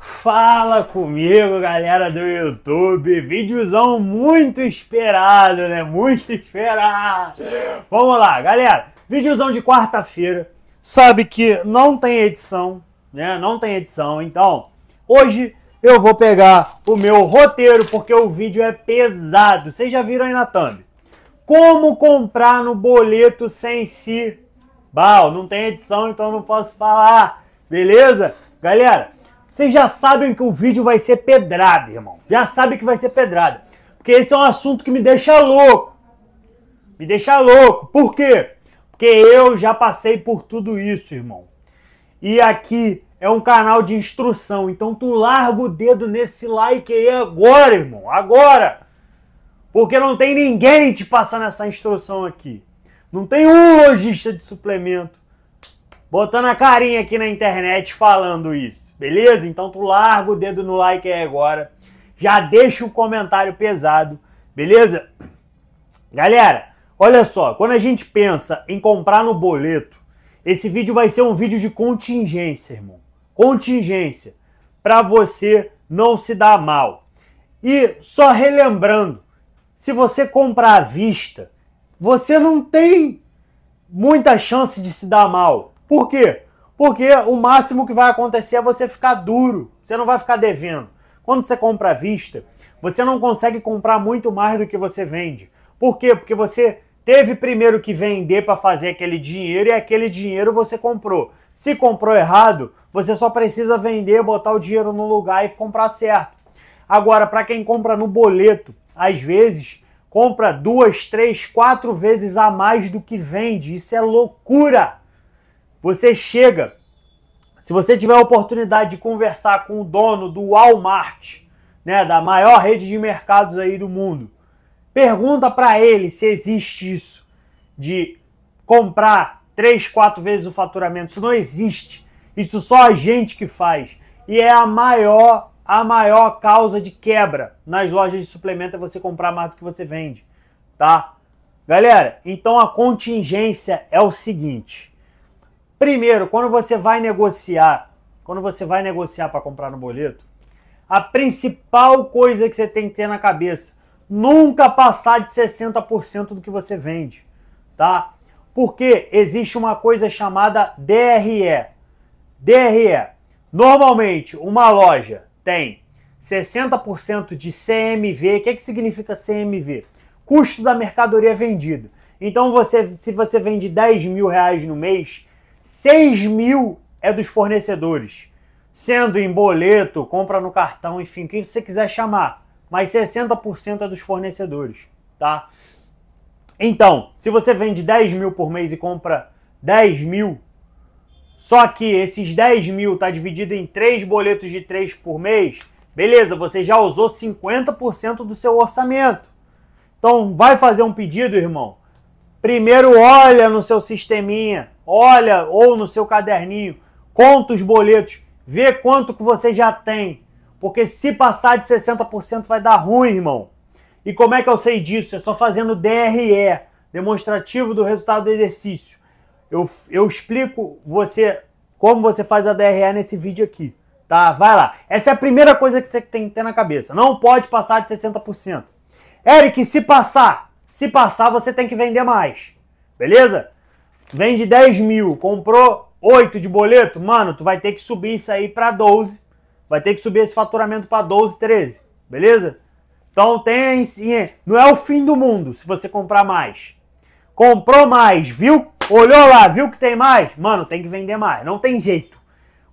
Fala comigo, galera do YouTube. Vídeozão muito esperado, né? Muito esperado. Vamos lá, galera. Vídeozão de quarta-feira. Sabe que não tem edição, né? Não tem edição. Então, hoje eu vou pegar o meu roteiro porque o vídeo é pesado. Vocês já viram aí na thumb. Como comprar no boleto sem si? Bal, não tem edição, então não posso falar. Beleza? Galera, vocês já sabem que o vídeo vai ser pedrada, irmão. Já sabem que vai ser pedrada. Porque esse é um assunto que me deixa louco. Me deixa louco. Por quê? Porque eu já passei por tudo isso, irmão. E aqui é um canal de instrução. Então tu larga o dedo nesse like aí agora, irmão. Agora! Porque não tem ninguém te passando essa instrução aqui. Não tem um lojista de suplemento botando a carinha aqui na internet falando isso beleza? Então tu larga o dedo no like aí agora, já deixa um comentário pesado, beleza? Galera, olha só, quando a gente pensa em comprar no boleto, esse vídeo vai ser um vídeo de contingência, irmão. Contingência, para você não se dar mal. E só relembrando, se você comprar à vista, você não tem muita chance de se dar mal. Por quê? Porque o máximo que vai acontecer é você ficar duro, você não vai ficar devendo. Quando você compra à vista, você não consegue comprar muito mais do que você vende. Por quê? Porque você teve primeiro que vender para fazer aquele dinheiro e aquele dinheiro você comprou. Se comprou errado, você só precisa vender, botar o dinheiro no lugar e comprar certo. Agora, para quem compra no boleto, às vezes compra duas, três, quatro vezes a mais do que vende. Isso é loucura! Você chega, se você tiver a oportunidade de conversar com o dono do Walmart, né, da maior rede de mercados aí do mundo, pergunta para ele se existe isso de comprar três, quatro vezes o faturamento. Isso não existe. Isso só a gente que faz. E é a maior, a maior causa de quebra nas lojas de suplemento é você comprar mais do que você vende, tá? Galera, então a contingência é o seguinte: Primeiro, quando você vai negociar, quando você vai negociar para comprar no boleto, a principal coisa que você tem que ter na cabeça, nunca passar de 60% do que você vende, tá? Porque existe uma coisa chamada DRE. DRE. Normalmente, uma loja tem 60% de CMV. O que, é que significa CMV? Custo da mercadoria vendida. Então, você, se você vende 10 mil reais no mês, 6 mil é dos fornecedores, sendo em boleto, compra no cartão, enfim, quem você quiser chamar, mas 60% é dos fornecedores, tá? Então, se você vende 10 mil por mês e compra 10 mil, só que esses 10 mil tá dividido em 3 boletos de 3 por mês, beleza, você já usou 50% do seu orçamento. Então, vai fazer um pedido, irmão. Primeiro olha no seu sisteminha olha, ou no seu caderninho, conta os boletos, vê quanto que você já tem. Porque se passar de 60% vai dar ruim, irmão. E como é que eu sei disso? É só fazendo DRE, demonstrativo do resultado do exercício. Eu, eu explico você como você faz a DRE nesse vídeo aqui, tá? Vai lá. Essa é a primeira coisa que você tem que ter na cabeça. Não pode passar de 60%. Eric, se passar, se passar, você tem que vender mais. Beleza? vende 10 mil, comprou 8 de boleto, mano, tu vai ter que subir isso aí para 12. Vai ter que subir esse faturamento para 12, 13. Beleza? Então tem não é o fim do mundo se você comprar mais. Comprou mais, viu? Olhou lá, viu que tem mais? Mano, tem que vender mais, não tem jeito.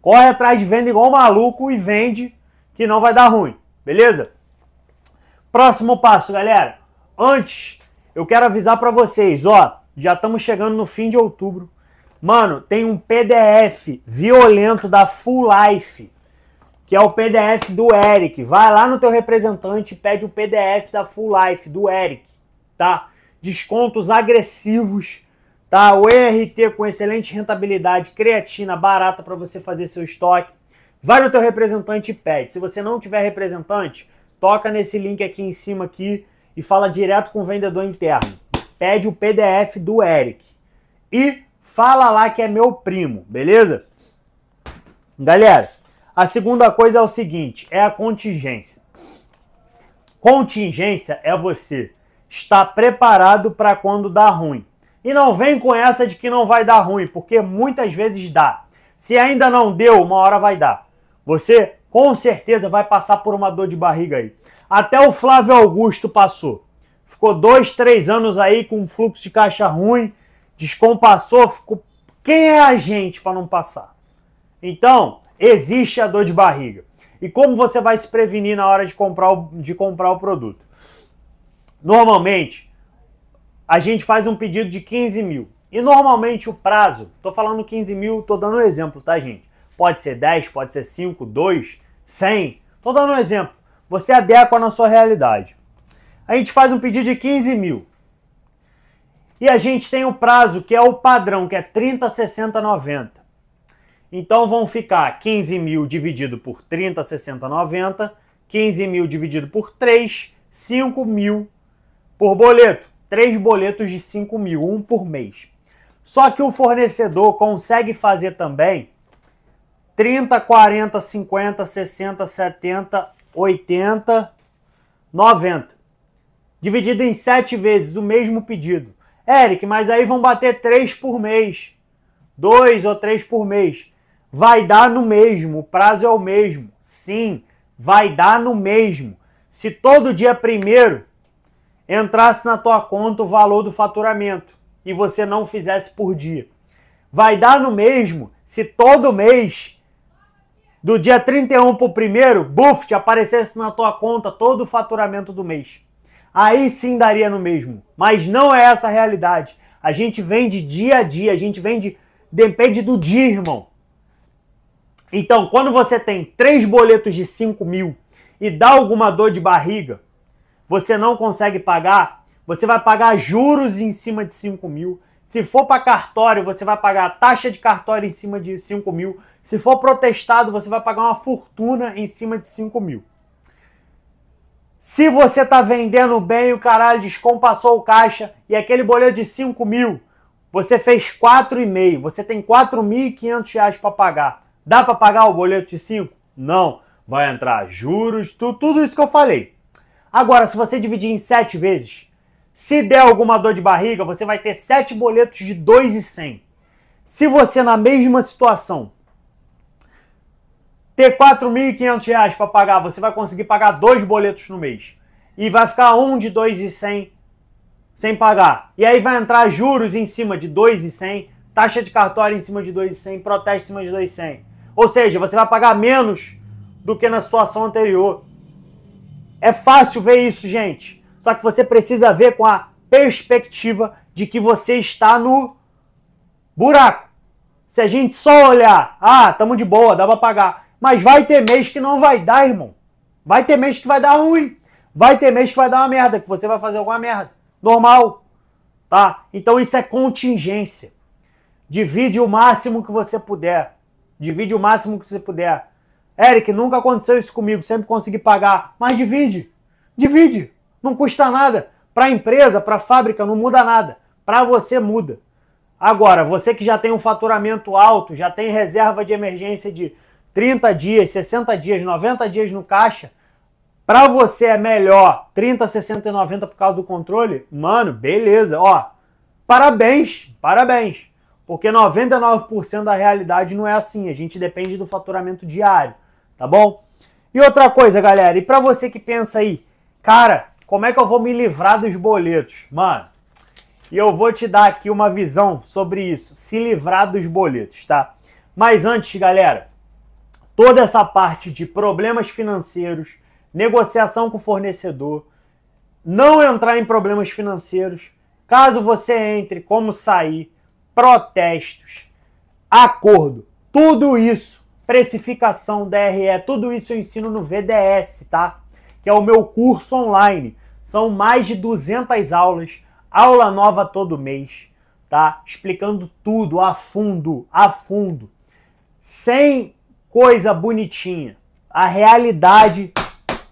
Corre atrás de venda igual maluco e vende que não vai dar ruim, beleza? Próximo passo, galera. Antes, eu quero avisar para vocês, ó, já estamos chegando no fim de outubro. Mano, tem um PDF violento da Full Life, que é o PDF do Eric. Vai lá no teu representante e pede o PDF da Full Life, do Eric, tá? Descontos agressivos, tá? O ERT com excelente rentabilidade, creatina barata para você fazer seu estoque. Vai no teu representante e pede. Se você não tiver representante, toca nesse link aqui em cima aqui e fala direto com o vendedor interno pede o PDF do Eric. E fala lá que é meu primo, beleza? Galera, a segunda coisa é o seguinte, é a contingência. Contingência é você estar preparado para quando dá ruim. E não vem com essa de que não vai dar ruim, porque muitas vezes dá. Se ainda não deu, uma hora vai dar. Você com certeza vai passar por uma dor de barriga aí. Até o Flávio Augusto passou ficou dois, três anos aí com fluxo de caixa ruim, descompassou, ficou. Quem é a gente para não passar? Então, existe a dor de barriga. E como você vai se prevenir na hora de comprar o, de comprar o produto? Normalmente, a gente faz um pedido de 15 mil. E normalmente o prazo, Estou falando 15 mil, estou dando um exemplo, tá, gente? Pode ser 10, pode ser 5, 2, 100. Estou dando um exemplo. Você adequa na sua realidade a gente faz um pedido de 15 mil. E a gente tem o prazo, que é o padrão, que é 30, 60, 90. Então vão ficar 15 mil dividido por 30, 60, 90, 15 mil dividido por 3, 5 mil por boleto. Três boletos de 5 mil, um por mês. Só que o fornecedor consegue fazer também 30, 40, 50, 60, 70, 80, 90 dividido em sete vezes o mesmo pedido. Eric, mas aí vão bater três por mês, dois ou três por mês. Vai dar no mesmo, o prazo é o mesmo. Sim, vai dar no mesmo. Se todo dia primeiro entrasse na tua conta o valor do faturamento e você não fizesse por dia, vai dar no mesmo se todo mês do dia 31 para o primeiro, buf, te aparecesse na tua conta todo o faturamento do mês aí sim daria no mesmo. Mas não é essa a realidade. A gente vende dia a dia, a gente vende. Depende do dia, irmão. Então, quando você tem três boletos de 5 mil e dá alguma dor de barriga, você não consegue pagar, você vai pagar juros em cima de 5 mil. Se for para cartório, você vai pagar taxa de cartório em cima de 5 mil. Se for protestado, você vai pagar uma fortuna em cima de 5 mil. Se você tá vendendo bem, o caralho descompassou o caixa e aquele boleto de 5 mil, você fez 4,5, você tem 4.500 reais para pagar. Dá para pagar o boleto de 5? Não. Vai entrar juros, tu, tudo isso que eu falei. Agora, se você dividir em 7 vezes, se der alguma dor de barriga, você vai ter 7 boletos de 2,100. Se você, na mesma situação, ter R$ reais para pagar, você vai conseguir pagar dois boletos no mês. E vai ficar um de 2,100 sem pagar. E aí vai entrar juros em cima de 2,100, taxa de cartório em cima de 2,100, protesto em cima de 2,100. Ou seja, você vai pagar menos do que na situação anterior. É fácil ver isso, gente. Só que você precisa ver com a perspectiva de que você está no buraco. Se a gente só olhar, ah, estamos de boa, dá para pagar. Mas vai ter mês que não vai dar, irmão. Vai ter mês que vai dar ruim. Vai ter mês que vai dar uma merda, que você vai fazer alguma merda. Normal. Tá? Então isso é contingência. Divide o máximo que você puder. Divide o máximo que você puder. Eric, nunca aconteceu isso comigo, sempre consegui pagar. Mas divide. Divide. Não custa nada. Para a empresa, para a fábrica, não muda nada. Para você, muda. Agora, você que já tem um faturamento alto, já tem reserva de emergência de 30 dias, 60 dias, 90 dias no caixa, para você é melhor 30, 60 e 90 por causa do controle, mano, beleza, ó. Parabéns, parabéns. Porque 99% da realidade não é assim, a gente depende do faturamento diário, tá bom? E outra coisa, galera, e para você que pensa aí, cara, como é que eu vou me livrar dos boletos? Mano, e eu vou te dar aqui uma visão sobre isso, se livrar dos boletos, tá? Mas antes, galera, toda essa parte de problemas financeiros, negociação com o fornecedor, não entrar em problemas financeiros, caso você entre, como sair, protestos, acordo, tudo isso, precificação, DRE, tudo isso eu ensino no VDS, tá? Que é o meu curso online. São mais de 200 aulas, aula nova todo mês, tá? Explicando tudo a fundo, a fundo. Sem coisa bonitinha. A realidade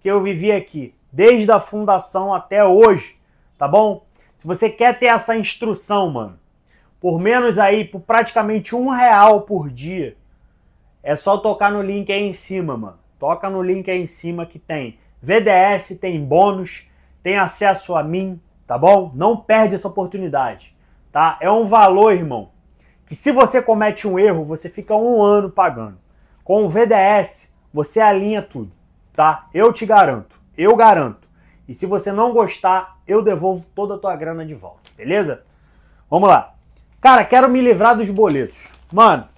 que eu vivi aqui, desde a fundação até hoje, tá bom? Se você quer ter essa instrução, mano, por menos aí, por praticamente um real por dia, é só tocar no link aí em cima, mano. Toca no link aí em cima que tem VDS, tem bônus, tem acesso a mim, tá bom? Não perde essa oportunidade, tá? É um valor, irmão, que se você comete um erro, você fica um ano pagando. Com o VDS, você alinha tudo, tá? Eu te garanto, eu garanto. E se você não gostar, eu devolvo toda a tua grana de volta, beleza? Vamos lá. Cara, quero me livrar dos boletos. Mano,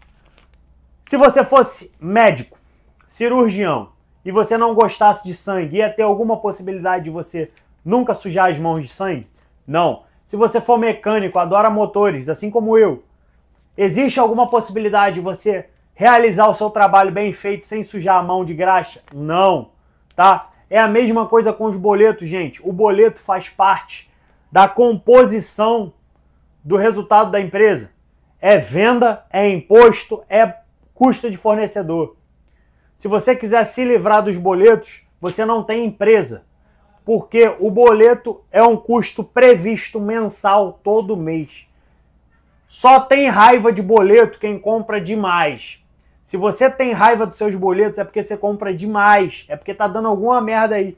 se você fosse médico, cirurgião, e você não gostasse de sangue, ia ter alguma possibilidade de você nunca sujar as mãos de sangue? Não. Se você for mecânico, adora motores, assim como eu, existe alguma possibilidade de você realizar o seu trabalho bem feito sem sujar a mão de graxa? Não, tá? É a mesma coisa com os boletos, gente. O boleto faz parte da composição do resultado da empresa. É venda, é imposto, é custo de fornecedor. Se você quiser se livrar dos boletos, você não tem empresa, porque o boleto é um custo previsto mensal todo mês. Só tem raiva de boleto quem compra demais, se você tem raiva dos seus boletos, é porque você compra demais, é porque tá dando alguma merda aí.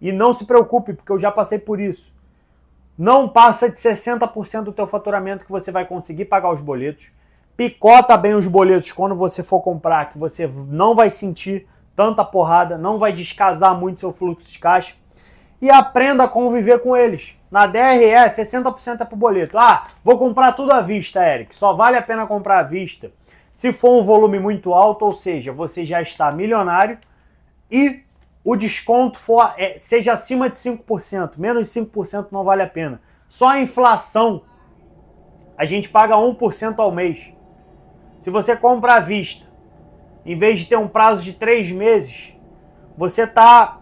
E não se preocupe, porque eu já passei por isso. Não passa de 60% do teu faturamento que você vai conseguir pagar os boletos. Picota bem os boletos quando você for comprar, que você não vai sentir tanta porrada, não vai descasar muito seu fluxo de caixa. E aprenda a conviver com eles. Na DRE, 60% é pro boleto. Ah, vou comprar tudo à vista, Eric. Só vale a pena comprar à vista se for um volume muito alto, ou seja, você já está milionário e o desconto for, é, seja acima de 5%, menos 5% não vale a pena. Só a inflação a gente paga 1% ao mês. Se você compra à vista, em vez de ter um prazo de 3 meses, você está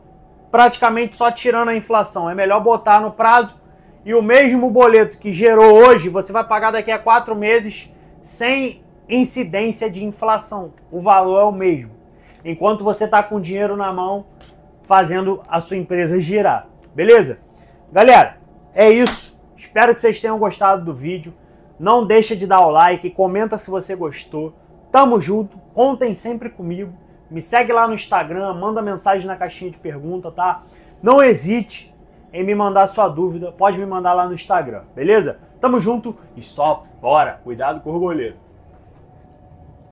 praticamente só tirando a inflação. É melhor botar no prazo e o mesmo boleto que gerou hoje, você vai pagar daqui a 4 meses sem incidência de inflação. O valor é o mesmo. Enquanto você está com dinheiro na mão, fazendo a sua empresa girar. Beleza? Galera, é isso. Espero que vocês tenham gostado do vídeo. Não deixa de dar o like, comenta se você gostou. Tamo junto, contem sempre comigo. Me segue lá no Instagram, manda mensagem na caixinha de pergunta, tá? Não hesite em me mandar sua dúvida, pode me mandar lá no Instagram, beleza? Tamo junto e só bora! Cuidado com o goleiro.